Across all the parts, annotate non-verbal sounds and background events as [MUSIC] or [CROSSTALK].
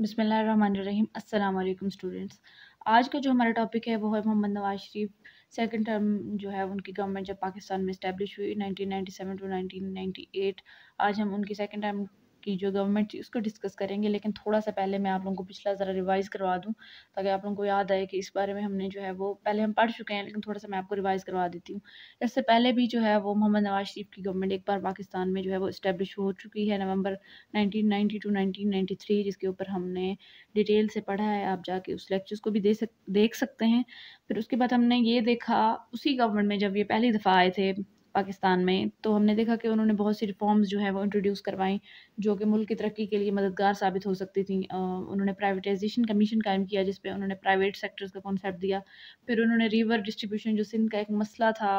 बिसमीम अल्लाम स्टूडेंट्स आज का जो हमारा टॉपिक है वो है मोहम्मद नवाज शरीफ सेकंड टर्म जो है उनकी गवर्नमेंट जब पाकिस्तान में इस्टेब्लिश हुई 1997 टू 1998 आज हम उनकी सेकंड टर्म की जो गवर्नमेंट थी उसको डिस्कस करेंगे लेकिन थोड़ा सा पहले मैं आप लोगों को पिछला ज़रा रिवाइज़ करवा दूँ ताकि आप लोगों को याद आए कि इस बारे में हमने जो है वो पहले हम पढ़ चुके हैं लेकिन थोड़ा सा मैं आपको रिवाइज़ करवा देती हूँ इससे पहले भी जो है वो मोहम्मद नवाज शरीफ की गवर्नमेंट एक बार पाकिस्तान में जो है वो इस्टेब्लिश हो चुकी है नवंबर 1992 1993 जिसके ऊपर हमने डिटेल से पढ़ा है आप जाके उस लेक्चर्स को भी दे सक देख सकते हैं फिर उसके बाद हमने ये देखा उसी गवर्नमेंट में जब ये पहली दफ़ा आए थे पाकिस्तान में तो हमने देखा कि उन्होंने बहुत सी रिफॉर्म्स जो है वो इंट्रोड्यूस करवाई जो कि मुल्क की तरक्की के लिए मददगार साबित हो सकती थी उन्होंने प्राइवेटाइजेशन कमीशन कायम किया जिस पर उन्होंने प्राइवेट सेक्टर्स का कॉन्सेप्ट दिया फिर उन्होंने रिवर डिस्ट्रीब्यूशन जो सिंध का एक मसला था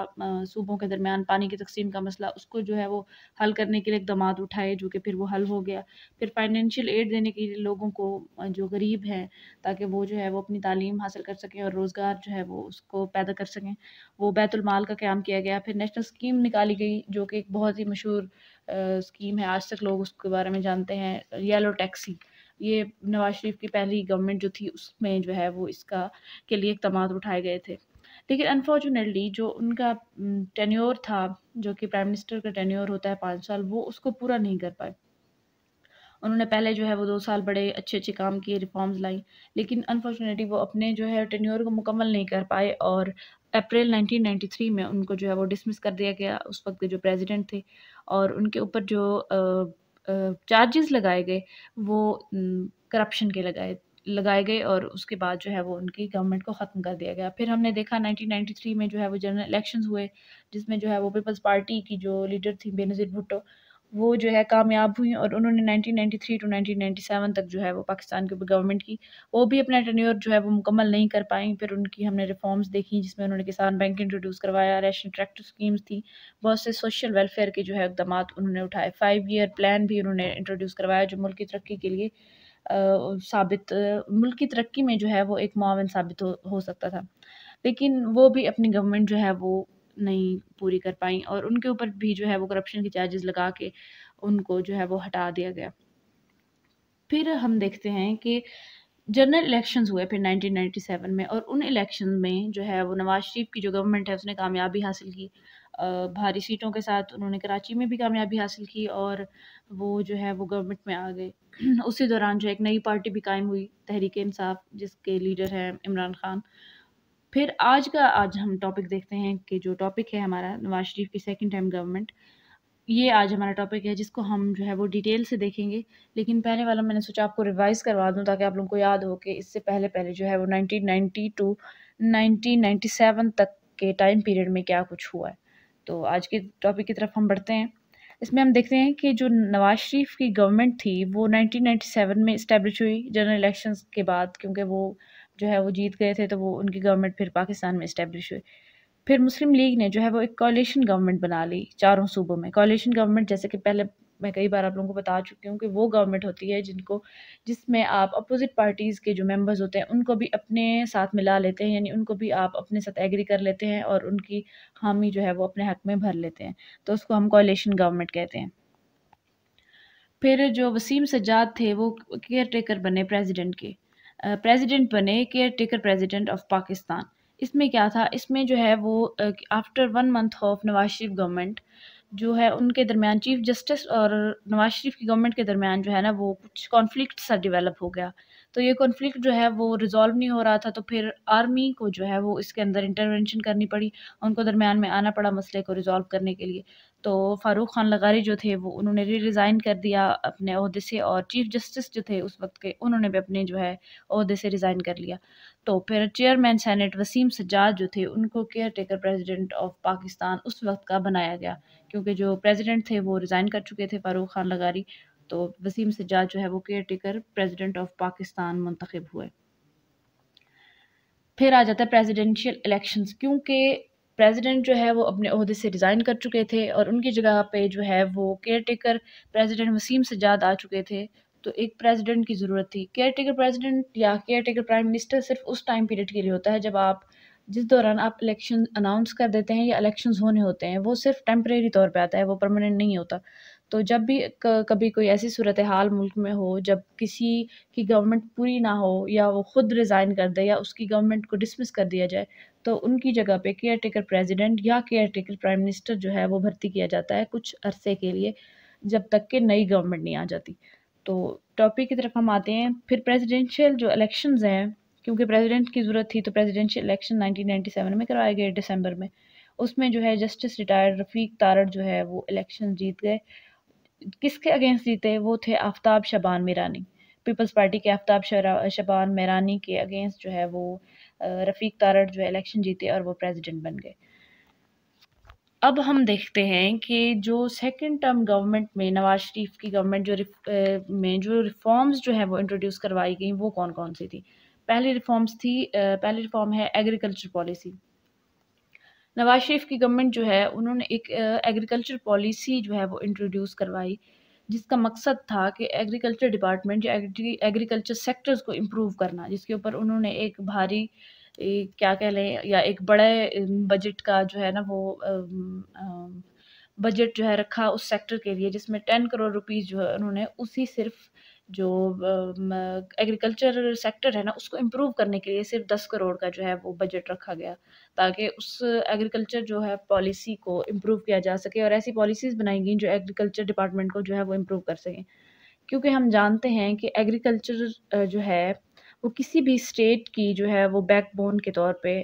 सूबों के दरमियान पानी की तकसीम का मसला उसको जो है वो हल करने के लिए इकदाम उठाए जो कि फिर वो हल हो गया फिर फाइनेंशियल एड देने के लिए लोगों को जो गरीब हैं ताकि वो जो है वो अपनी तालीम हासिल कर सकें और रोज़गार जो है वो उसको पैदा कर सकें वो बैतुलमाल का क्याम किया गया फिर नेशनल स्कीम स्कीम निकाली गई जो कि एक बहुत ही मशहूर स्कीम है आज तक लोग उसके बारे में जानते हैं येलो टैक्सी ये नवाज शरीफ की पहली गवर्नमेंट जो थी उसमें जो है वो इसका के लिए इकदाम उठाए गए थे लेकिन अनफॉर्चुनेटली जो उनका टेन्योर था जो कि प्राइम मिनिस्टर का टेन्योर होता है पाँच साल वो उसको पूरा नहीं कर पाए उन्होंने पहले जो है वो दो साल बड़े अच्छे अच्छे काम किए रिफॉर्म्स लाई लेकिन अनफॉर्चुनेटली वो अपने जो है टेन्योर को मुकम्मल नहीं कर पाए और अप्रैल 1993 में उनको जो है वो डिसमिस कर दिया गया उस वक्त के जो प्रेसिडेंट थे और उनके ऊपर जो चार्जेस लगाए गए वो करप्शन के लगाए लगाए गए और उसके बाद जो है वो उनकी गवर्नमेंट को ख़त्म कर दिया गया फिर हमने देखा 1993 में जो है वो जनरल इलेक्शंस हुए जिसमें जो है वो पीपल्स पार्टी की जो लीडर थी बेनज़ीर भुट्टो वो जो है कामयाब हुई और उन्होंने 1993 टू 1997 तक जो है वो पाकिस्तान के ऊपर गवर्नमेंट की वो भी अपना टर्न्योर जो है वो मुकम्मल नहीं कर पाई फिर उनकी हमने रिफॉर्म्स देखी जिसमें उन्होंने किसान बैंक इंट्रोड्यूस करवाया रेशन ट्रैक्टर स्कीम्स थी बहुत से सोशल वेलफेयर के जो है इकदाम उन्होंने उठाए फाइव ईयर प्लान भी उन्होंने इंट्रोड्यूस करवाया जो मुल्क की तरक्की के लिए आ, साबित मुल्क की तरक्की में जो है वो एक मावन साबित हो, हो सकता था लेकिन वो भी अपनी गवर्नमेंट जो है वो नहीं पूरी कर पाई और उनके ऊपर भी जो है वो करप्शन के चार्जेस लगा के उनको जो है वो हटा दिया गया फिर हम देखते हैं कि जनरल इलेक्शंस हुए फिर 1997 में और उन इलेक्शन में जो है वो नवाज शरीफ की जो गवर्नमेंट है उसने कामयाबी हासिल की भारी सीटों के साथ उन्होंने कराची में भी कामयाबी हासिल की और वो जो है वो गवर्नमेंट में आ गए [CLEARS THROAT] उसी दौरान जो है एक नई पार्टी भी कायम हुई तहरीक इंसाफ जिसके लीडर हैं इमरान खान फिर आज का आज हम टॉपिक देखते हैं कि जो टॉपिक है हमारा नवाज शरीफ की सेकेंड टाइम गवर्नमेंट ये आज हमारा टॉपिक है जिसको हम जो है वो डिटेल से देखेंगे लेकिन पहले वाला मैंने सोचा आपको रिवाइज़ करवा दूँ ताकि आप लोगों को याद हो कि इससे पहले पहले जो है वो 1992 टू 1997 तक के टाइम पीरियड में क्या कुछ हुआ है तो आज के टॉपिक की तरफ हम बढ़ते हैं इसमें हम देखते हैं कि जो नवाज शरीफ की गवर्नमेंट थी वो 1997 में इस्टेब्लिश हुई जनरल इलेक्शंस के बाद क्योंकि वो जो है वो जीत गए थे तो वो उनकी गवर्नमेंट फिर पाकिस्तान में इस्टेब्लिश हुई फिर मुस्लिम लीग ने जो है वो एक कॉलेशन गवर्नमेंट बना ली चारों सूबों में कॉलेशन गवर्नमेंट जैसे कि पहले मैं कई बार आप लोगों को बता चुकी हूँ कि वो गवर्नमेंट होती है जिनको जिसमें आप अपोजिट पार्टीज़ के जो मेंबर्स होते हैं उनको भी अपने साथ मिला लेते हैं यानी उनको भी आप अपने साथ एग्री कर लेते हैं और उनकी हामी जो है वो अपने हक में भर लेते हैं तो उसको हम कॉलेशन गवर्नमेंट कहते हैं फिर जो वसीम सज्जाद थे वो केयर टेकर बने प्रेजिडेंट के प्रेजिडेंट बने caretaker president of Pakistan इसमें क्या था इसमें जो है वो after one month of Nawaz Sharif government जो है उनके दरमियान चीफ़ जस्टिस और नवाज शरीफ की गवर्नमेंट के दरमियान जो है ना वो कुछ कॉन्फ्लिक्ट सा डेवलप हो गया तो ये कॉन्फ्लिक्ट जो है वो रिजॉल्व नहीं हो रहा था तो फिर आर्मी को जो है वो इसके अंदर इंटरवेंशन करनी पड़ी उनको दरमियान में आना पड़ा मसले को रिजॉल्व करने के लिए तो फ़ारूक खान लगारी जो थे वो उन्होंने री रिज़ाइन कर दिया अपने अहदे से और चीफ जस्टिस जो थे उस वक्त के उन्होंने भी अपने जो है अहदे से रिज़ाइन कर लिया तो फिर चेयरमैन सैनट वसीम सज्जाद जो थे उनको caretaker president of Pakistan उस वक्त का बनाया गया क्योंकि जो प्रेजिडेंट थे वो रिज़ाइन कर चुके थे फ़ारूक खान लगारी तो वसीम सज्जाद जो है वो caretaker president of Pakistan मंतखब हुए फिर आ जाता है प्रेजिडेंशियल इलेक्शन क्योंकि प्रेजिडेंट जो है वो अपने अहदे से रिज़ाइन कर चुके थे और उनकी जगह पे जो है वो caretaker president Waseem Sajjad आ चुके थे तो एक प्रेसिडेंट की ज़रूरत थी केयर टेकर प्रेजिडेंट या केयर टेकर प्राइम मिनिस्टर सिर्फ उस टाइम पीरियड के लिए होता है जब आप जिस दौरान आप इलेक्शन अनाउंस कर देते हैं या इलेक्शन होने होते हैं वो सिर्फ टेम्प्रेरी तौर पर आता है वो परमानेंट नहीं होता तो जब भी कभी कोई ऐसी सूरत हाल मुल्क में हो जब किसी की गवर्नमेंट पूरी ना हो या वो ख़ुद रिज़ाइन कर दे या उसकी गवर्नमेंट को डिसमिस कर दिया जाए तो उनकी जगह पे केयर टेकर प्रेजिडेंट या केयर टेकर प्राइम मिनिस्टर जो है वो भर्ती किया जाता है कुछ अरसे के लिए जब तक कि नई गवर्नमेंट नहीं आ जाती तो टॉपिक की तरफ हम आते हैं फिर प्रेसिडेंशियल जो इलेक्शंस हैं क्योंकि प्रेसिडेंट की ज़रूरत थी तो प्रेसिडेंशियल इलेक्शन 1997 में करवाए गए दिसंबर में उसमें जो है जस्टिस रिटायर्ड रफ़ीक तारड़ जो है वो इलेक्शन जीत गए किसके अगेंस्ट जीते वो थे आफ्ताब शबान मीरानी पीपल्स पार्टी के आफ्ताब शबान मीरानी के अगेंस्ट जो है वो रफ़ीक तारड़ जो है इलेक्शन जीते और वो प्रेसिडेंट बन गए अब हम देखते हैं कि जो सेकंड टर्म गवर्नमेंट में नवाज शरीफ की गवर्नमेंट जो रिफ, में जो रिफॉर्म्स जो है वो इंट्रोड्यूस करवाई गई वो कौन कौन सी थी पहली रिफॉर्म्स थी पहली रिफॉर्म है एग्रीकल्चर पॉलिसी नवाज शरीफ की गवर्नमेंट जो है उन्होंने एक एग्रीकल्चर पॉलिसी जो है वो इंट्रोड्यूस करवाई जिसका मकसद था कि एग्रीकल्चर डिपार्टमेंट या एग्रीकल्चर सेक्टर्स को इम्प्रूव करना जिसके ऊपर उन्होंने एक भारी एक क्या कह लें या एक बड़े बजट का जो है ना वो बजट जो है रखा उस सेक्टर के लिए जिसमें टेन करोड़ रुपीज़ जो है उन्होंने उसी सिर्फ जो एग्रीकल्चर सेक्टर है ना उसको इम्प्रूव करने के लिए सिर्फ दस करोड़ का जो है वो बजट रखा गया ताकि उस एग्रीकल्चर जो है पॉलिसी को इम्प्रूव किया जा सके और ऐसी पॉलिसीज़ बनाई गई जो एग्रीकल्चर डिपार्टमेंट को जो है वो इम्प्रूव कर सकें क्योंकि हम जानते हैं कि एग्रीकल्चर जो है वो किसी भी स्टेट की जो है वो बैकबोन के तौर पे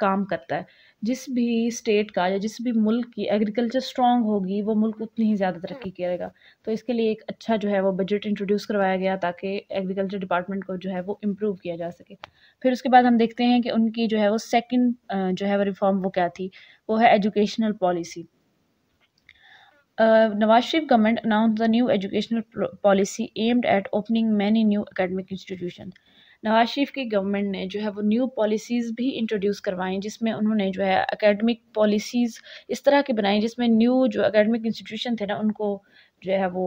काम करता है जिस भी स्टेट का या जिस भी मुल्क की एग्रीकल्चर स्ट्रांग होगी वो मुल्क उतनी ही ज़्यादा तरक्की हम्म। करेगा तो इसके लिए एक अच्छा जो है वो बजट इंट्रोड्यूस करवाया गया ताकि एग्रीकल्चर डिपार्टमेंट को जो है वो इम्प्रूव किया जा सके फिर उसके बाद हम देखते हैं कि उनकी जो है वो सेकेंड जो है वो रिफॉर्म वो क्या थी वो है educational policy Nawaz Sharif government announce the new educational policy aimed at opening many new academic institution Nawaz Sharif की गवर्नमेंट ने जो है वो न्यू पॉलिसीज़ भी इंट्रोड्यूस करवाएं जिसमें उन्होंने जो है अकेडमिक पॉलिसीज़ इस तरह की बनाई जिसमें न्यू जो अकेडमिक इंस्टीट्यूशन थे ना उनको जो है वो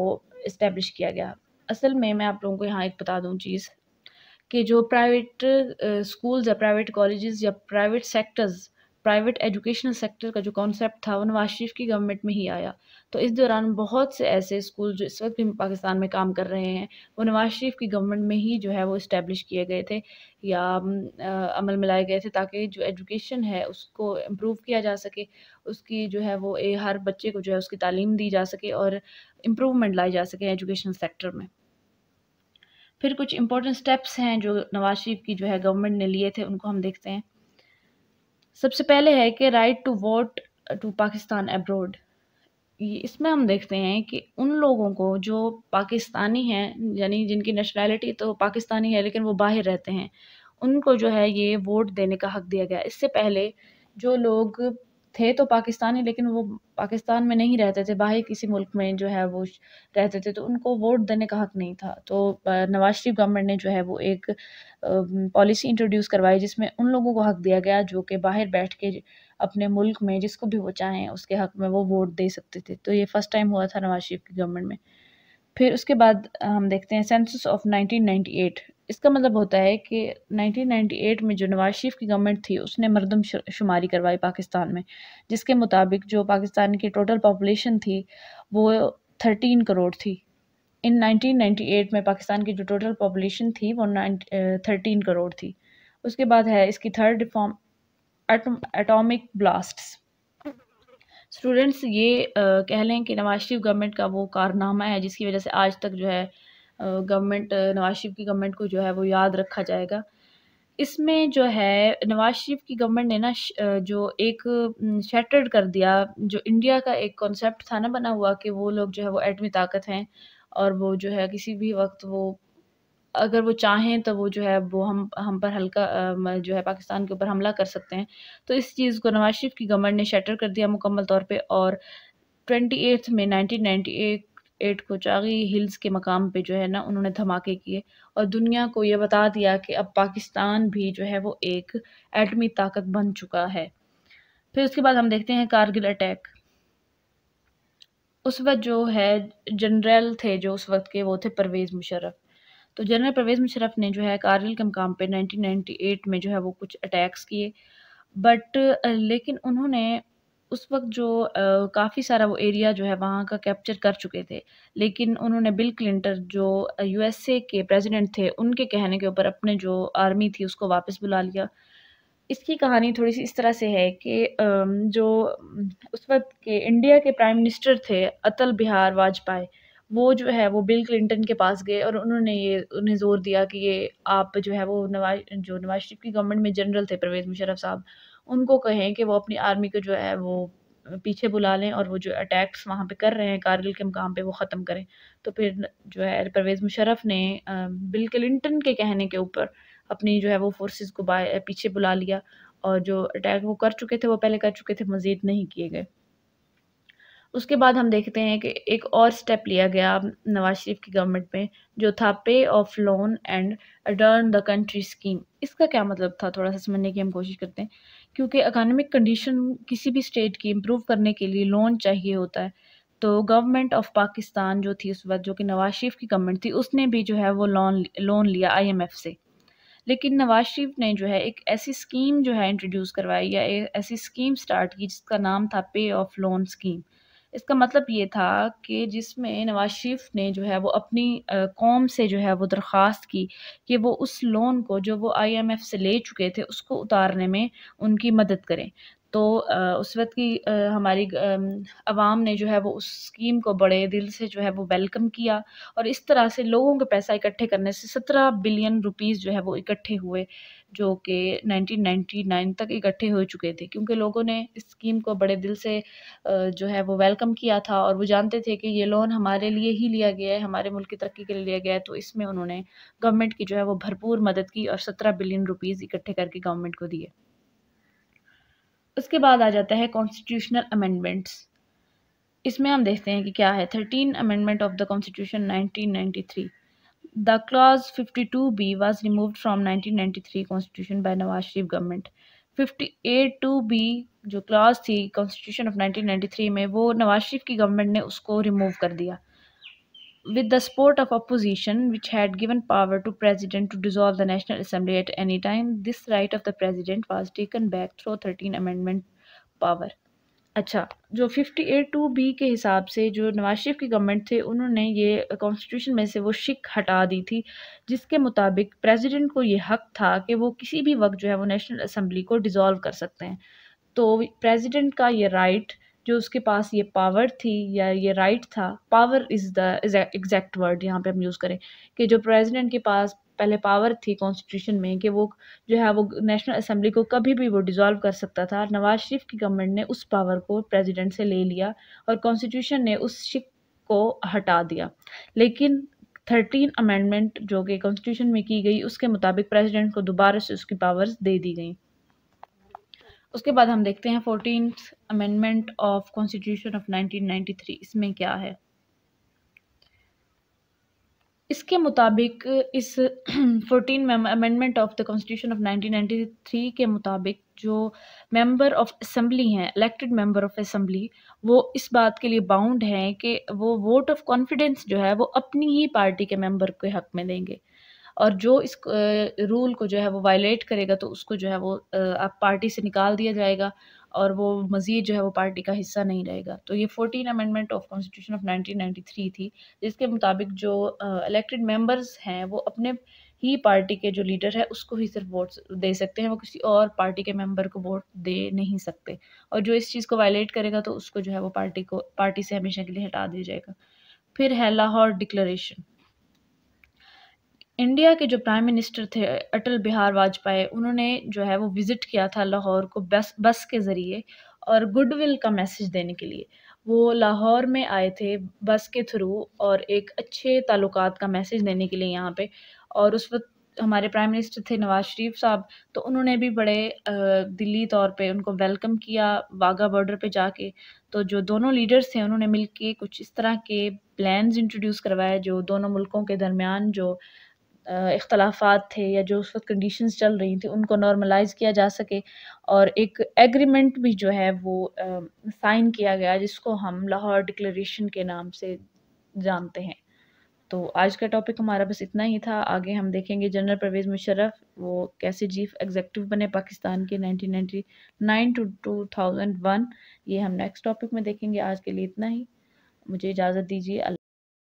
इस्टेब्लिश किया गया असल में मैं आप लोगों को यहाँ एक बता दूँ चीज़ कि जो प्राइवेट स्कूल्स या प्राइवेट कॉलेजेस या private sectors private educational sector का जो कॉन्सेप्ट था वो नवाज शरीफ की गवर्नमेंट में ही आया तो इस दौरान बहुत से ऐसे स्कूल जो इस वक्त भी पाकिस्तान में काम कर रहे हैं वो नवाज शरीफ की गवर्नमेंट में ही जो है वो इस्टेब्लिश किए गए थे या अमल में लाए गए थे ताकि जो एजुकेशन है उसको इम्प्रूव किया जा सके उसकी जो है वो ए, हर बच्चे को जो है उसकी तालीम दी जा सके और इम्प्रूवमेंट लाई जा सके एजुकेशन सेक्टर में फिर कुछ इंपॉर्टेंट स्टेप्स हैं जो नवाज शरीफ की जो है गवर्नमेंट ने लिए थे उनको हम देखते हैं सबसे पहले है कि right to vote to Pakistan abroad इसमें हम देखते हैं कि उन लोगों को जो पाकिस्तानी हैं यानी जिनकी नेशनैलिटी तो पाकिस्तानी है लेकिन वो बाहर रहते हैं उनको जो है ये वोट देने का हक दिया गया इससे पहले जो लोग थे तो पाकिस्तानी लेकिन वो पाकिस्तान में नहीं रहते थे बाहर किसी मुल्क में जो है वो रहते थे तो उनको वोट देने का हक नहीं था तो नवाज शरीफ गवर्नमेंट ने जो है वो एक पॉलिसी इंट्रोड्यूस करवाई जिसमें उन लोगों को हक दिया गया जो कि बाहर बैठ के अपने मुल्क में जिसको भी वो चाहें उसके हक में वो वोट दे सकते थे तो ये फ़र्स्ट टाइम हुआ था नवाज शरीफ की गवर्नमेंट में फिर उसके बाद हम देखते हैं सेंसस ऑफ 1998 इसका मतलब होता है कि 1998 में जो नवाज शरीफ की गवर्नमेंट थी उसने मरदम शुमारी करवाई पाकिस्तान में जिसके मुताबिक जो पाकिस्तान की टोटल पॉपुलेशन थी वो 13 करोड़ थी इन 1998 में पाकिस्तान की जो टोटल पॉपुलेशन थी वो थर्टीन करोड़ थी उसके बाद है इसकी third form atomic blast students ये आ, कह लें कि नवाज शरीफ गवर्नमेंट का वो कारनामा है जिसकी वजह से आज तक जो है गवर्नमेंट नवाज शरीफ की गवर्नमेंट को जो है वो याद रखा जाएगा इसमें जो है नवाज शरीफ की गवर्नमेंट ने ना जो एक शटर्ड कर दिया जो इंडिया का एक कॉन्सेप्ट था ना बना हुआ कि वो लोग जो है वो एटमी ताकत हैं और वो जो है किसी भी वक्त वो अगर वो चाहें तो वो जो है वो हम हम पर हल्का जो है पाकिस्तान के ऊपर हमला कर सकते हैं तो इस चीज़ को नवाज शरीफ की गवर्नमेंट ने शटर कर दिया मुकम्मल तौर पे और ट्वेंटी एट्थ में nineteen ninety eight eight Kochagai Hills के मकाम पे जो है ना उन्होंने धमाके किए और दुनिया को ये बता दिया कि अब पाकिस्तान भी जो है वो एक एटमी ताकत बन चुका है फिर उसके बाद हम देखते हैं कारगिल अटैक उस वक्त जो है जनरल थे जो उस वक्त के वो थे परवेज़ मुशरफ तो जनरल परवेज़ मुशरफ ने जो है कारगिल के मकाम पे 1998 में जो है वो कुछ अटैक्स किए बट लेकिन उन्होंने उस वक्त जो काफ़ी सारा वो एरिया जो है वहाँ का कैप्चर कर चुके थे लेकिन उन्होंने बिल क्लिंटन जो यूएसए के प्रेसिडेंट थे उनके कहने के ऊपर अपने जो आर्मी थी उसको वापस बुला लिया इसकी कहानी थोड़ी सी इस तरह से है कि जो उस वक्त के इंडिया के प्राइम मिनिस्टर थे अटल बिहार वाजपेयी वो जो है वो बिल क्लिंटन के पास गए और उन्होंने ये उन्हें ज़ोर दिया कि ये आप जो है वो नवाज जो नवाज शरीफ की गवर्नमेंट में जनरल थे परवेज़ मुशरफ साहब उनको कहें कि वो अपनी आर्मी को जो है वो पीछे बुला लें और वो जो अटैक्स वहाँ पे कर रहे हैं कारगिल के मुकाम पे वो ख़त्म करें तो फिर जो है परवेज़ मुशरफ ने बिल क्लिंटन के कहने के ऊपर अपनी जो है वो फोर्सेस को पीछे बुला लिया और जो अटैक वो कर चुके थे वो पहले कर चुके थे मज़ीद नहीं किए गए उसके बाद हम देखते हैं कि एक और स्टेप लिया गया नवाज शरीफ की गवर्नमेंट में जो था pay off loan and adorn the country scheme इसका क्या मतलब था थोड़ा सा समझने की हम कोशिश करते हैं क्योंकि इकानमिक कंडीशन किसी भी स्टेट की इम्प्रूव करने के लिए लोन चाहिए होता है तो गवर्नमेंट ऑफ पाकिस्तान जो थी उस वक्त जो कि नवाज शरीफ की गवर्नमेंट थी उसने भी जो है वो लोन लोन लिया आईएमएफ से लेकिन नवाज शरीफ ने जो है एक ऐसी स्कीम जो है इंट्रोड्यूस करवाई या ऐसी स्कीम स्टार्ट की जिसका नाम था पे ऑफ लोन स्कीम इसका मतलब ये था कि जिसमें नवाज शरीफ ने जो है वो अपनी कौम से जो है वो दरख्वास्त की कि वो उस लोन को जो वो आईएमएफ से ले चुके थे उसको उतारने में उनकी मदद करें तो उस वक्त की हमारी आवाम ने जो है वो उस स्कीम को बड़े दिल से जो है वो वेलकम किया और इस तरह से लोगों के पैसा इकट्ठे करने से सत्रह बिलियन रुपीज़ जो है वो इकट्ठे हुए जो कि 1999 तक इकट्ठे हो चुके थे क्योंकि लोगों ने इस स्कीम को बड़े दिल से जो है वो वेलकम किया था और वो जानते थे कि ये लोन हमारे लिए ही लिया गया है हमारे मुल्क की तरक्की के लिए लिया गया है तो इसमें उन्होंने गवर्नमेंट की जो है वो भरपूर मदद की और सत्रह बिलियन रुपीज़ इकट्ठे करके गवर्नमेंट को दिए उसके बाद आ जाता है कॉन्स्टिट्यूशनल अमेंडमेंट्स इसमें हम देखते हैं कि क्या है thirteen amendment of the constitution 1993 The clause 52B was removed from 1993 constitution by Nawaz Sharif government. 58(2)B जो क्लॉज थी कॉन्स्टिट्यूशन ऑफ 1993 में वो नवाज शरीफ की गवर्नमेंट ने उसको रिमूव कर दिया with the support of opposition which had given power to president to dissolve the national assembly at any time this right of the president was taken back through 13 amendment power अच्छा जो fifty eight to be के हिसाब से जो नवाज शरीफ की government थे उन्होंने ये कॉन्स्टिट्यूशन में से वो शिक हटा दी थी जिसके मुताबिक प्रेसिडेंट को ये हक था कि वो किसी भी वक्त जो है वो नेशनल असम्बली को डिज़ोल्व कर सकते हैं तो प्रेसिडेंट का ये राइट जो उसके पास ये पावर थी या ये राइट था power is the exact word यहाँ पे हम यूज़ करें कि जो प्रेसिडेंट के पास पहले पावर थी कॉन्स्टिट्यूशन में कि वो जो है वो नेशनल असम्बली को कभी भी वो डिज़ोल्व कर सकता था नवाज शरीफ की गवर्नमेंट ने उस पावर को प्रेसिडेंट से ले लिया और कॉन्स्टिट्यूशन ने उस शिक को हटा दिया लेकिन थर्टीन अमेंडमेंट जो कि कॉन्स्टिट्यूशन में की गई उसके मुताबिक प्रेजिडेंट को दोबारा से उसकी पावर्स दे दी गई उसके बाद हम देखते हैं fourteen amendment of constitution of 1993 इसमें क्या है इसके मुताबिक इस fourteen amendment of the constitution of 1993 के मुताबिक जो मेंबर ऑफ असम्बली हैं इलेक्टेड मेंबर ऑफ असम्बली वो इस बात के लिए बाउंड हैं कि वो वोट ऑफ कॉन्फिडेंस जो है वो अपनी ही पार्टी के मेंबर के हक में देंगे और जो इस रूल को जो है वो वायलेट करेगा तो उसको जो है वो आप पार्टी से निकाल दिया जाएगा और वो मज़ीद जो है वो पार्टी का हिस्सा नहीं रहेगा तो ये fourteen amendment of constitution of 1993 थी जिसके मुताबिक जो इलेक्टेड मेंबर्स हैं वो अपने ही पार्टी के जो लीडर है उसको ही सिर्फ वोट दे सकते हैं वो किसी और पार्टी के मेंबर को वोट दे नहीं सकते और जो इस चीज़ को वायलेट करेगा तो उसको जो है वो पार्टी को पार्टी से हमेशा के लिए हटा दिया जाएगा फिर है लाहौर डिक्लेरेशन इंडिया के जो प्राइम मिनिस्टर थे अटल बिहार वाजपेयी उन्होंने जो है वो विज़िट किया था लाहौर को बस बस के ज़रिए और गुडविल का मैसेज देने के लिए वो लाहौर में आए थे बस के थ्रू और एक अच्छे ताल्लुक का मैसेज देने के लिए यहाँ पे और उस वक्त हमारे प्राइम मिनिस्टर थे नवाज शरीफ साहब तो उन्होंने भी बड़े दिल्ली तौर पे उनको वेलकम किया वाघा बॉर्डर पे जाके तो जो दोनों लीडर्स थे उन्होंने मिलके कुछ इस तरह के प्लान्स इंट्रोड्यूस करवाए जो दोनों मुल्कों के दरमियान जो इख्तलाफात थे या जो उस वक्त कंडीशंस चल रही थी उनको नॉर्मलाइज किया जा सके और एक एग्रीमेंट भी जो है वो साइन किया गया जिसको हम लाहौर डिक्लेरेशन के नाम से जानते हैं तो आज का टॉपिक हमारा बस इतना ही था आगे हम देखेंगे जनरल परवेज़ मुशर्रफ वो कैसे चीफ एग्जेक्टिव बने पाकिस्तान के 1999 टू 2001 ये हम नेक्स्ट टॉपिक में देखेंगे आज के लिए इतना ही मुझे इजाज़त दीजिए अल्लाह